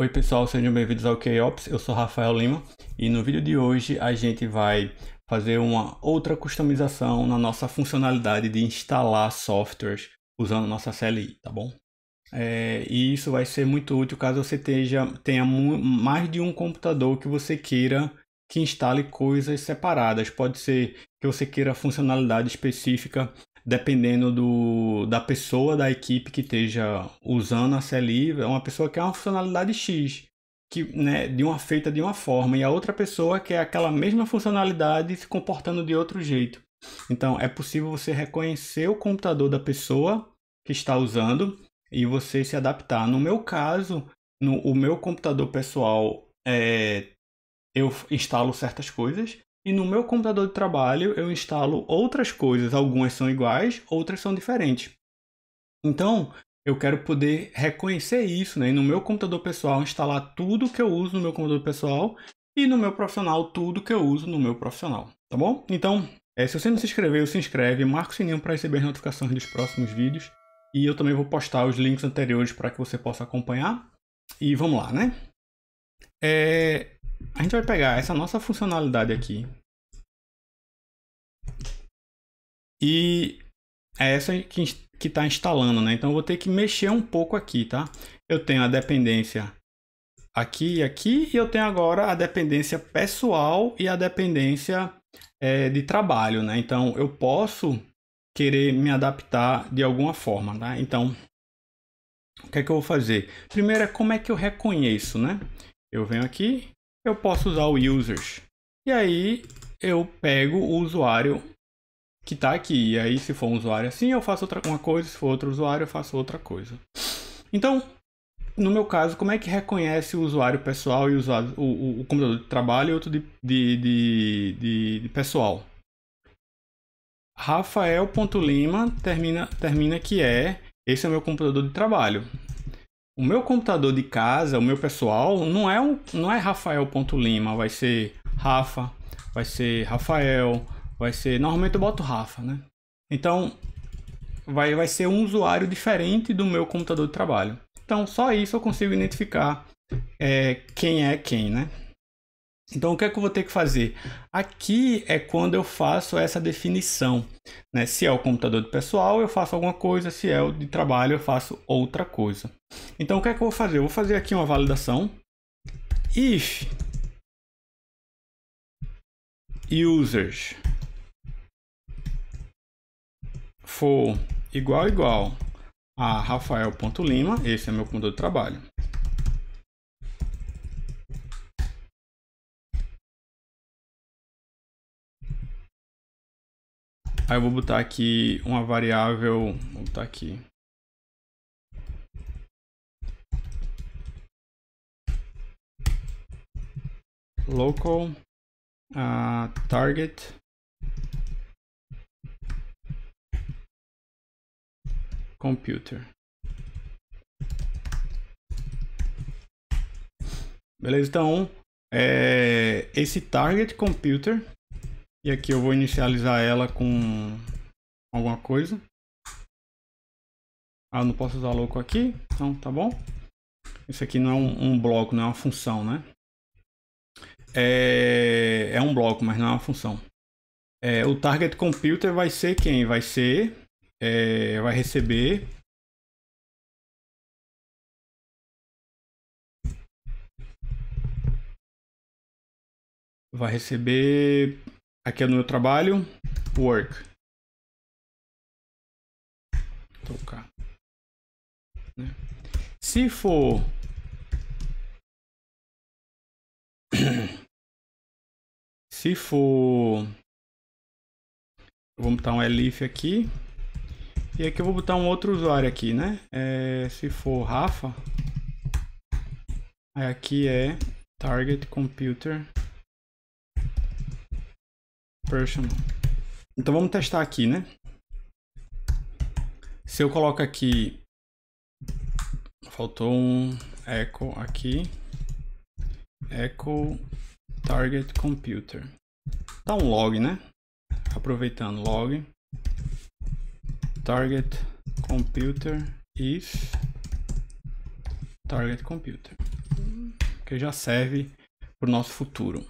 Oi pessoal, sejam bem-vindos ao KOps, eu sou Rafael Lima e no vídeo de hoje a gente vai fazer uma outra customização na nossa funcionalidade de instalar softwares usando nossa CLI, tá bom? É, e isso vai ser muito útil caso você tenha, tenha mais de um computador que você queira que instale coisas separadas. Pode ser que você queira funcionalidade específica dependendo do, da pessoa da equipe que esteja usando a CE é uma pessoa que é uma funcionalidade X, que né, de uma feita de uma forma, e a outra pessoa que é aquela mesma funcionalidade se comportando de outro jeito. Então, é possível você reconhecer o computador da pessoa que está usando e você se adaptar. No meu caso, no o meu computador pessoal, é, eu instalo certas coisas e no meu computador de trabalho eu instalo outras coisas. Algumas são iguais, outras são diferentes. Então, eu quero poder reconhecer isso, né? E no meu computador pessoal, instalar tudo que eu uso no meu computador pessoal e no meu profissional, tudo que eu uso no meu profissional, tá bom? Então, é, se você não se inscreveu, se inscreve, marca o sininho para receber notificações dos próximos vídeos. E eu também vou postar os links anteriores para que você possa acompanhar. E vamos lá, né? É, a gente vai pegar essa nossa funcionalidade aqui. E é essa que está instalando, né? Então eu vou ter que mexer um pouco aqui, tá? Eu tenho a dependência aqui e aqui, e eu tenho agora a dependência pessoal e a dependência é, de trabalho, né? Então eu posso querer me adaptar de alguma forma, tá? Então o que é que eu vou fazer? Primeiro é como é que eu reconheço, né? Eu venho aqui, eu posso usar o users. E aí eu pego o usuário que está aqui. E aí se for um usuário assim, eu faço outra uma coisa, se for outro usuário, eu faço outra coisa. Então, no meu caso, como é que reconhece o usuário pessoal e o, usuário, o, o, computador de trabalho e outro de, de, de, de, de pessoal? Rafael.lima termina, termina que é esse é o meu computador de trabalho o meu computador de casa, o meu pessoal, não é, um, não é Rafael.lima, vai ser Rafa, vai ser Rafael, vai ser. Normalmente eu boto Rafa, né? Então, vai, vai ser um usuário diferente do meu computador de trabalho. Então, só isso eu consigo identificar é, quem é quem, né? Então, o que é que eu vou ter que fazer? Aqui é quando eu faço essa definição. Né? Se é o computador do pessoal, eu faço alguma coisa. Se é o de trabalho, eu faço outra coisa. Então, o que é que eu vou fazer? Eu vou fazer aqui uma validação. If users for igual igual a rafael.lima, esse é meu computador de trabalho. Aí eu vou botar aqui uma variável, vou botar aqui. Local uh, target computer. Beleza, então é, esse target computer e aqui eu vou inicializar ela com alguma coisa. Ah, não posso usar louco aqui, então tá bom. Isso aqui não é um, um, bloco, não é uma função, né? É, é um bloco, mas não é uma função. É, o target computer vai ser quem? Vai ser, é, vai receber vai receber Aqui é no meu trabalho, work. Tocar. Então, né? Se for se for vou botar um elif aqui e aqui eu vou botar um outro usuário aqui, né? É, se for Rafa, aqui é target computer então vamos testar aqui, né? Se eu coloco aqui... Faltou um echo aqui. Echo target computer. Dá um log, né? Aproveitando log. Target computer if target computer. Que já serve para o nosso futuro.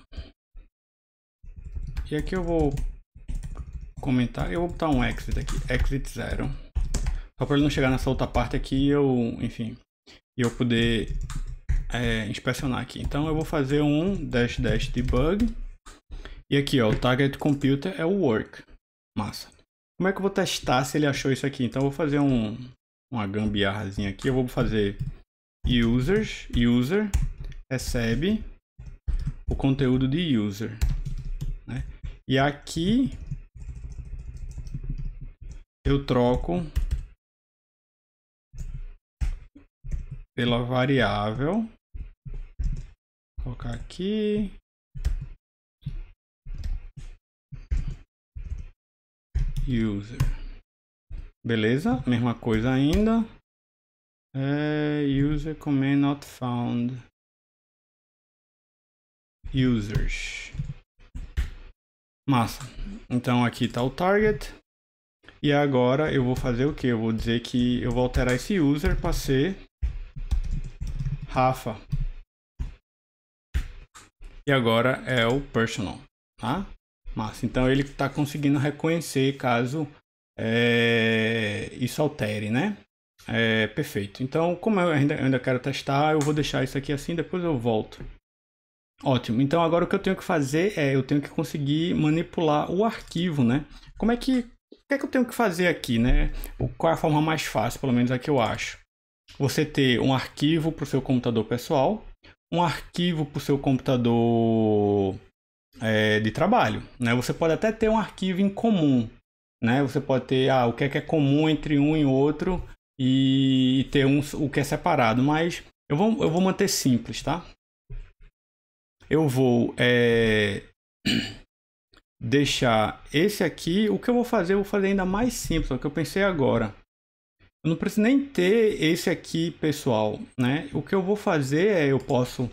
E aqui eu vou comentar, eu vou botar um exit aqui, exit 0. Só para ele não chegar nessa outra parte aqui, eu, enfim, eu poder é, inspecionar aqui. Então eu vou fazer um dash dash debug. E aqui, ó, o target computer é o work. Massa. Como é que eu vou testar se ele achou isso aqui? Então eu vou fazer um, uma gambiarrazinha aqui. Eu vou fazer users, user, recebe o conteúdo de user. E aqui eu troco pela variável. Vou colocar aqui. User. Beleza? Mesma coisa ainda. É, user command not found. Users. Massa. Então aqui está o target. E agora eu vou fazer o que? Eu vou dizer que eu vou alterar esse user para ser Rafa. E agora é o personal, tá? Massa. Então ele está conseguindo reconhecer caso é, isso altere, né? É, perfeito. Então, como eu ainda, eu ainda quero testar, eu vou deixar isso aqui assim, depois eu volto. Ótimo. Então agora o que eu tenho que fazer é eu tenho que conseguir manipular o arquivo, né? Como é que o que é que eu tenho que fazer aqui, né? Qual é a forma mais fácil, pelo menos a que eu acho? Você ter um arquivo para o seu computador pessoal, um arquivo para o seu computador é, de trabalho, né? Você pode até ter um arquivo em comum, né? Você pode ter ah, o que é que é comum entre um e outro e ter um, o que é separado, mas eu vou, eu vou manter simples, tá? eu vou é, deixar esse aqui. O que eu vou fazer, eu vou fazer ainda mais simples, o que eu pensei agora. Eu não preciso nem ter esse aqui, pessoal, né? O que eu vou fazer é, eu posso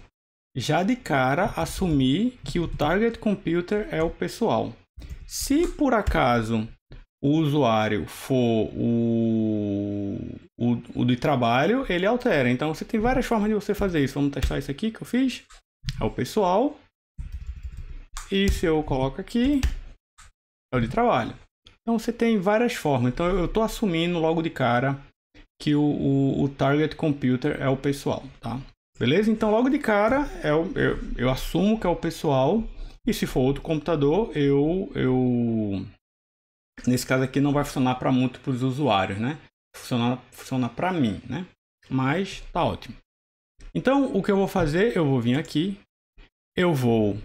já de cara assumir que o target computer é o pessoal. Se por acaso o usuário for o, o, o de trabalho, ele altera. Então você tem várias formas de você fazer isso. Vamos testar isso aqui que eu fiz é o pessoal. E se eu coloco aqui, é o de trabalho. Então você tem várias formas. Então eu estou assumindo logo de cara que o, o, o, target computer é o pessoal, tá? Beleza? Então logo de cara eu, é eu, eu assumo que é o pessoal. E se for outro computador, eu, eu nesse caso aqui não vai funcionar para múltiplos usuários, né? Funciona, funciona para mim, né? Mas tá ótimo. Então, o que eu vou fazer, eu vou vir aqui, eu vou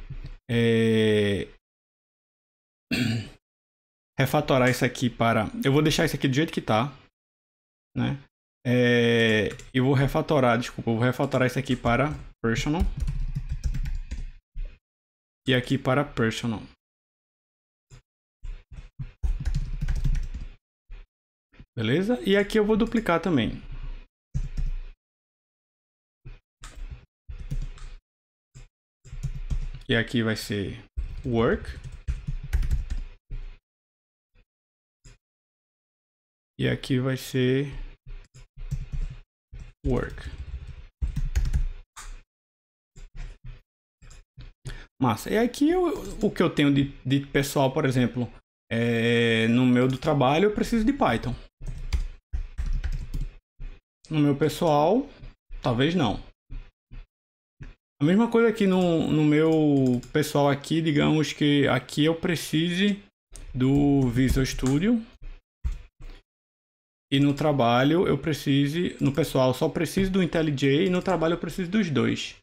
é... refatorar isso aqui para... Eu vou deixar isso aqui do jeito que tá, né? É... Eu vou refatorar, desculpa, eu vou refatorar isso aqui para personal e aqui para personal. Beleza? E aqui eu vou duplicar também. E aqui vai ser work. E aqui vai ser work. Massa. E aqui eu, o que eu tenho de, de pessoal, por exemplo, é, no meu do trabalho eu preciso de Python. No meu pessoal, talvez não. A mesma coisa aqui no, no meu pessoal aqui, digamos que aqui eu precise do Visual Studio e no trabalho eu precise, no pessoal só preciso do IntelliJ e no trabalho eu preciso dos dois.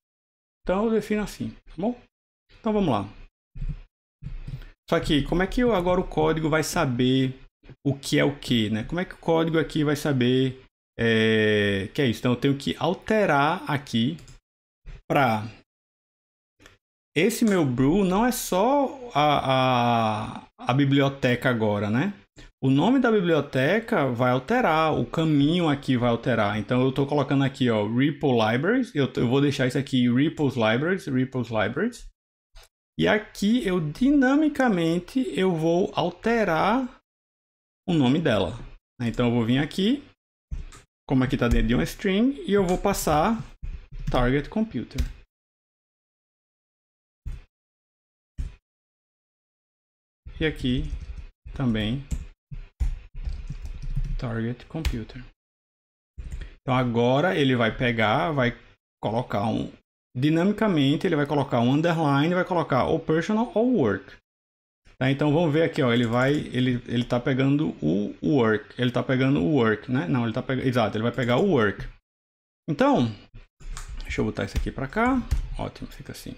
Então eu defino assim, tá bom? Então vamos lá. Só que como é que eu, agora o código vai saber o que é o que, né? Como é que o código aqui vai saber é, que é isso? Então eu tenho que alterar aqui para esse meu brew não é só a, a, a, biblioteca agora, né? O nome da biblioteca vai alterar, o caminho aqui vai alterar. Então eu estou colocando aqui, ó, ripple libraries. Eu, eu vou deixar isso aqui, Ripples libraries, Ripples libraries. E aqui eu dinamicamente eu vou alterar o nome dela. Então eu vou vir aqui, como aqui está dentro de um string, e eu vou passar target computer. E aqui também target computer. Então agora ele vai pegar, vai colocar um dinamicamente ele vai colocar um underline, vai colocar o personal ou work. Tá, então vamos ver aqui, ó, ele vai, ele ele tá pegando o work, ele está pegando o work, né? Não, ele tá pegando, exato, ele vai pegar o work. Então, Deixa eu botar isso aqui para cá. Ótimo, fica assim.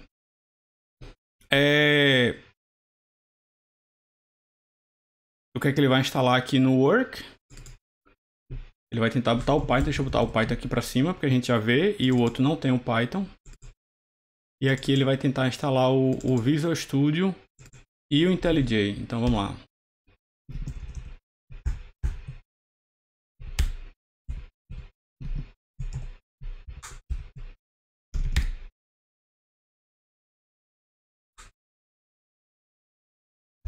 É... O que é que ele vai instalar aqui no work? Ele vai tentar botar o Python. Deixa eu botar o Python aqui para cima, porque a gente já vê. E o outro não tem o Python. E aqui ele vai tentar instalar o, o Visual Studio e o IntelliJ. Então vamos lá.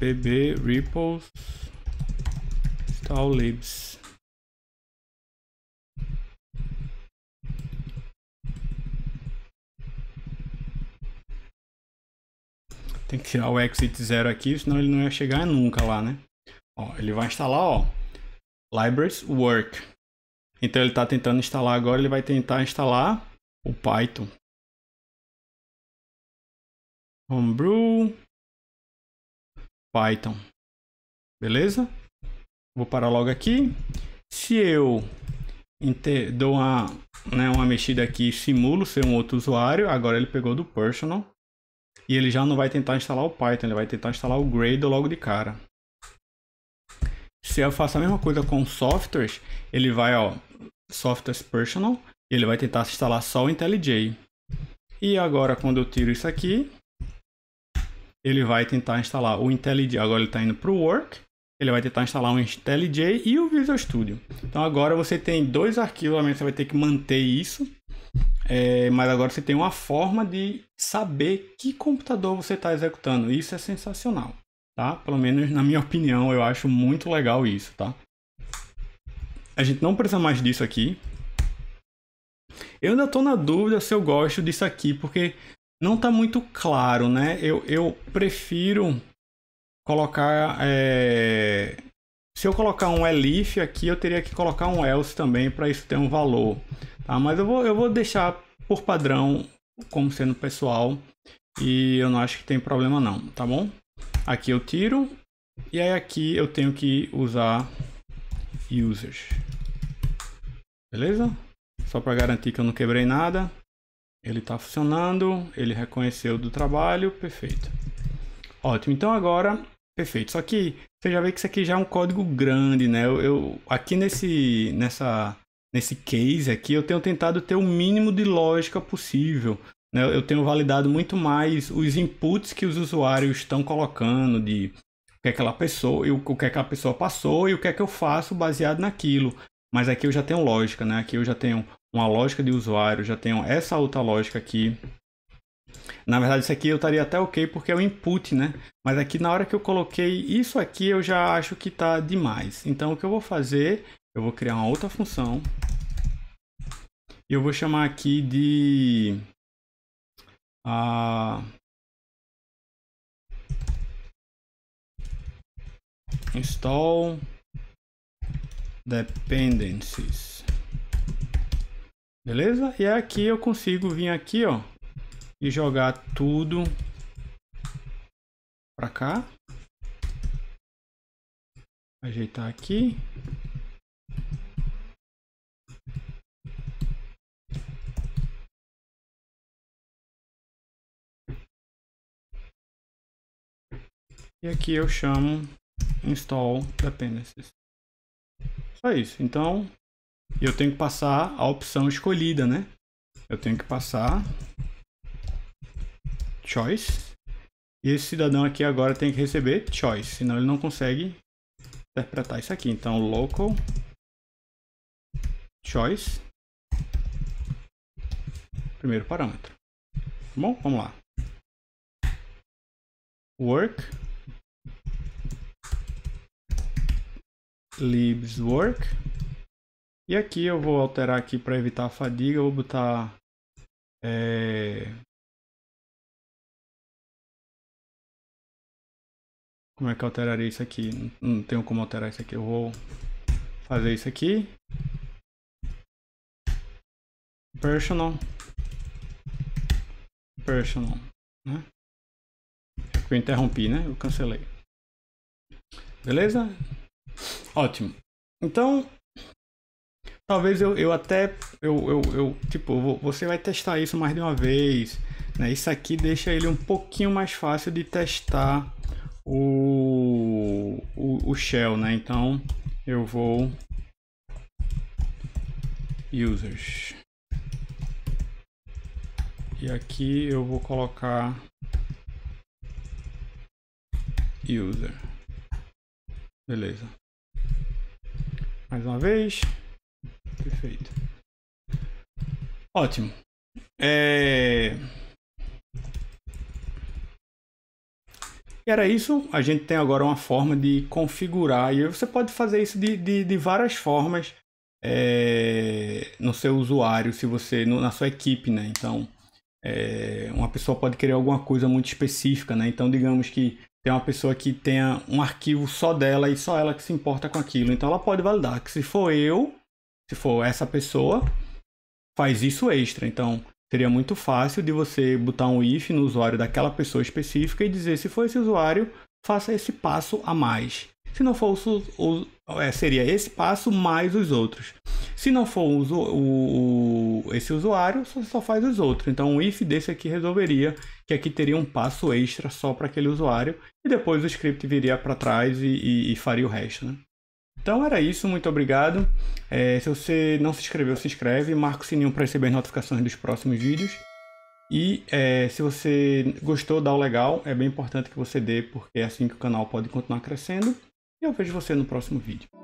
pb ripples install libs Tem que tirar o exit 0 aqui, senão ele não ia chegar nunca lá, né? Ó, ele vai instalar, ó, libraries work. Então ele está tentando instalar agora, ele vai tentar instalar o Python. Homebrew, Python. Beleza? Vou parar logo aqui. Se eu dou uma, né, uma mexida aqui e simulo ser um outro usuário, agora ele pegou do personal. E ele já não vai tentar instalar o Python, ele vai tentar instalar o Gradle logo de cara. Se eu faço a mesma coisa com softwares, ele vai, ó, softwares personal, ele vai tentar instalar só o IntelliJ. E agora, quando eu tiro isso aqui, ele vai tentar instalar o IntelliJ. Agora ele está indo para o Work, ele vai tentar instalar o IntelliJ e o Visual Studio. Então agora você tem dois arquivos, obviamente você vai ter que manter isso. É, mas agora você tem uma forma de saber que computador você está executando. Isso é sensacional, tá? Pelo menos na minha opinião, eu acho muito legal isso, tá? A gente não precisa mais disso aqui. Eu ainda estou na dúvida se eu gosto disso aqui, porque não está muito claro, né? Eu, eu prefiro colocar. É... Se eu colocar um elif aqui, eu teria que colocar um else também para isso ter um valor. Tá? Mas eu vou, eu vou deixar por padrão como sendo pessoal e eu não acho que tem problema não, tá bom? Aqui eu tiro e aí aqui eu tenho que usar users. Beleza? Só para garantir que eu não quebrei nada. Ele está funcionando, ele reconheceu do trabalho, perfeito. Ótimo, então agora, perfeito. Só que você já vê que isso aqui já é um código grande, né? Eu, eu aqui nesse, nessa, nesse case aqui, eu tenho tentado ter o mínimo de lógica possível. Né? Eu tenho validado muito mais os inputs que os usuários estão colocando de o que é aquela pessoa, o que é que a pessoa passou e o que é que eu faço baseado naquilo. Mas aqui eu já tenho lógica, né? Aqui eu já tenho uma lógica de usuário, já tenho essa outra lógica aqui. Na verdade, isso aqui eu estaria até ok porque é o input, né? Mas aqui na hora que eu coloquei isso aqui, eu já acho que está demais. Então, o que eu vou fazer, eu vou criar uma outra função. E eu vou chamar aqui de... Ah, install dependencies. Beleza? E aqui eu consigo vir aqui, ó, e jogar tudo para cá. Ajeitar aqui. E aqui eu chamo install dependencies. Só isso. Então, e eu tenho que passar a opção escolhida, né? Eu tenho que passar choice. E esse cidadão aqui agora tem que receber choice, senão ele não consegue interpretar isso aqui. Então, local choice primeiro parâmetro. Tá bom? Vamos lá. Work libs work e aqui eu vou alterar aqui para evitar a fadiga, eu vou botar é... Como é que eu alteraria isso aqui? Não, tenho como alterar isso aqui. Eu vou fazer isso aqui. Personal. Personal. Né? É eu interrompi, né? Eu cancelei. Beleza? Ótimo. Então, Talvez eu, eu até. Eu, eu, eu, tipo, você vai testar isso mais de uma vez. Né? Isso aqui deixa ele um pouquinho mais fácil de testar o, o, o shell, né? Então eu vou. Users. E aqui eu vou colocar user. Beleza. Mais uma vez. Perfeito. Ótimo. É... era isso. A gente tem agora uma forma de configurar. E você pode fazer isso de, de, de várias formas é... no seu usuário, se você no, na sua equipe, né? Então, é... uma pessoa pode querer alguma coisa muito específica, né? Então, digamos que tem uma pessoa que tenha um arquivo só dela e só ela que se importa com aquilo. Então, ela pode validar que se for eu se for essa pessoa, faz isso extra. Então, seria muito fácil de você botar um if no usuário daquela pessoa específica e dizer se for esse usuário, faça esse passo a mais. Se não for o, é, seria esse passo mais os outros. Se não for o, o, o, esse usuário, só, só faz os outros. Então, um if desse aqui resolveria que aqui teria um passo extra só para aquele usuário e depois o script viria para trás e, e, e faria o resto. Né? Então era isso, muito obrigado. É, se você não se inscreveu, se inscreve, marca o sininho para receber as notificações dos próximos vídeos. E é, se você gostou, dá o legal, é bem importante que você dê, porque é assim que o canal pode continuar crescendo. E eu vejo você no próximo vídeo.